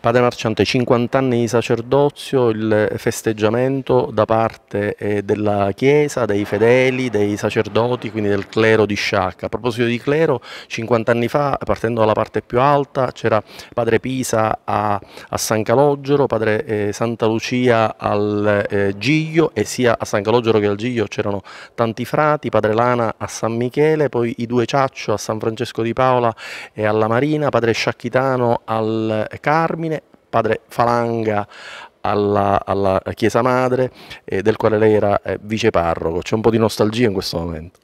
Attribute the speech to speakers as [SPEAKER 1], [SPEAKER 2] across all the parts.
[SPEAKER 1] Padre Marciante, 50 anni di sacerdozio, il festeggiamento da parte eh, della Chiesa, dei fedeli, dei sacerdoti, quindi del clero di Sciacca. A proposito di clero, 50 anni fa, partendo dalla parte più alta, c'era Padre Pisa a, a, San Calogero, Padre eh, Santa Lucia al eh, Giglio e sia a San Calogero che al Giglio c'erano tanti frati, Padre Lana a San Michele, poi i due Ciaccio a San Francesco di Paola e alla Marina, Padre Sciacchitano al eh, Carmine padre Falanga alla, alla Chiesa Madre, eh, del quale lei era eh, viceparroco. C'è un po' di nostalgia in questo momento.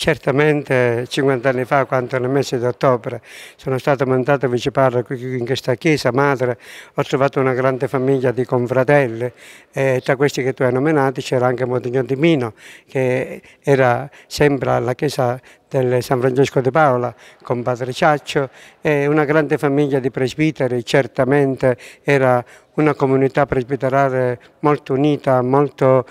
[SPEAKER 2] Certamente 50 anni fa, quando nel mese di ottobre sono stato mandato viceparroco in questa chiesa madre, ho trovato una grande famiglia di confratelli e tra questi che tu hai nominato c'era anche Montignon di Mino che era sempre alla chiesa del San Francesco di Paola con Padre Ciaccio e una grande famiglia di presbiteri, certamente era una comunità presbiterale molto unita, molto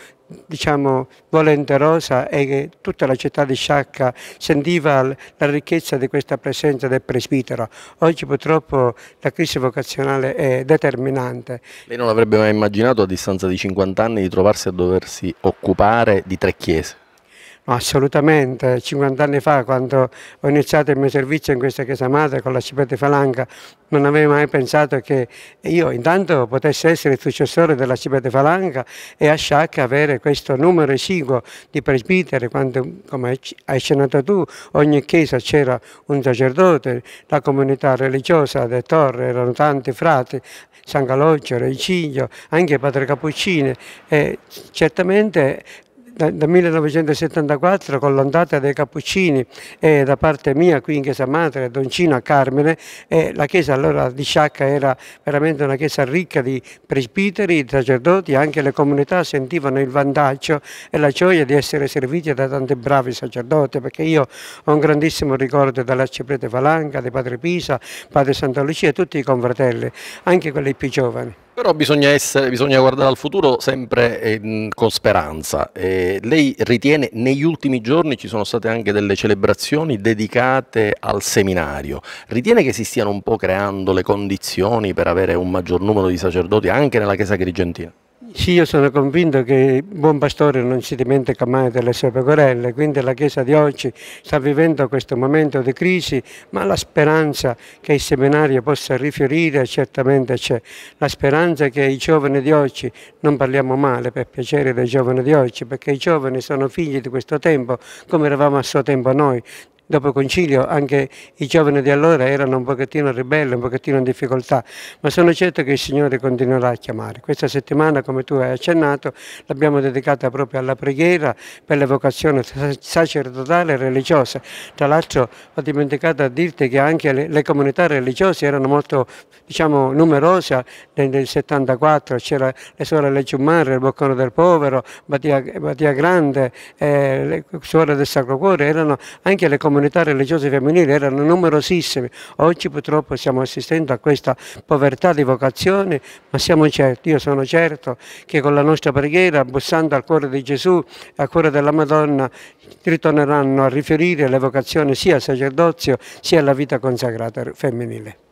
[SPEAKER 2] diciamo, volenterosa e che tutta la città di Sciacca sentiva la ricchezza di questa presenza del presbitero. Oggi purtroppo la crisi vocazionale è determinante.
[SPEAKER 1] Lei non avrebbe mai immaginato a distanza di 50 anni di trovarsi a doversi occupare di tre chiese?
[SPEAKER 2] Assolutamente, 50 anni fa quando ho iniziato il mio servizio in questa chiesa madre con la Cipete Falanca non avevo mai pensato che io intanto potessi essere il successore della Cipete Falanca e a Sciacca avere questo numero esiguo di presbiteri, quando, come hai accennato tu, ogni chiesa c'era un sacerdote, la comunità religiosa del Torre, erano tanti frati, San Calogero, Iciglio, anche Padre Cappuccini e certamente da, da 1974 con l'ondata dei Cappuccini eh, da parte mia qui in Chiesa Madre, Doncino a Carmine, eh, la chiesa allora di Sciacca era veramente una chiesa ricca di presbiteri, di sacerdoti, anche le comunità sentivano il vantaggio e la gioia di essere serviti da tanti bravi sacerdoti, perché io ho un grandissimo ricordo dell'arciprete Falanga, di Padre Pisa, Padre Santa Lucia e tutti i confratelli, anche quelli più giovani.
[SPEAKER 1] Però bisogna, essere, bisogna, guardare al futuro sempre eh, con speranza. Eh, lei ritiene, negli ultimi giorni ci sono state anche delle celebrazioni dedicate al seminario, ritiene che si stiano un po' creando le condizioni per avere un maggior numero di sacerdoti anche nella Chiesa Grigentina? Sì, io
[SPEAKER 2] sono convinto che il buon pastore non si dimentica mai delle sue pecorelle, quindi la Chiesa di oggi sta vivendo questo momento di crisi, ma la speranza che il seminario possa rifiorire certamente c'è. La speranza che i giovani di oggi, non parliamo male per piacere dei giovani di oggi, perché i giovani sono figli di questo tempo, come eravamo a suo tempo noi, dopo Concilio anche i giovani di allora erano un pochettino ribelli, un pochettino in difficoltà, ma sono certo che il Signore continuerà a chiamare. Questa settimana, come tu hai accennato, l'abbiamo dedicata proprio alla preghiera per l'evocazione sacerdotale e religiosa. Tra l'altro ho dimenticato a dirti che anche le, comunità religiose erano molto diciamo, numerose, nel, 74 c'era le sorelle Giummare, il Boccone del Povero, Battia Grande, eh, le Suore del Sacro Cuore, erano anche le comunità comunità religiose femminili erano numerosissime, oggi purtroppo stiamo assistendo a questa povertà di vocazione, ma siamo certi, io sono certo che con la nostra preghiera, bussando al cuore di Gesù e al cuore della Madonna, ritorneranno a riferire le vocazioni sia al sacerdozio sia alla vita consacrata femminile.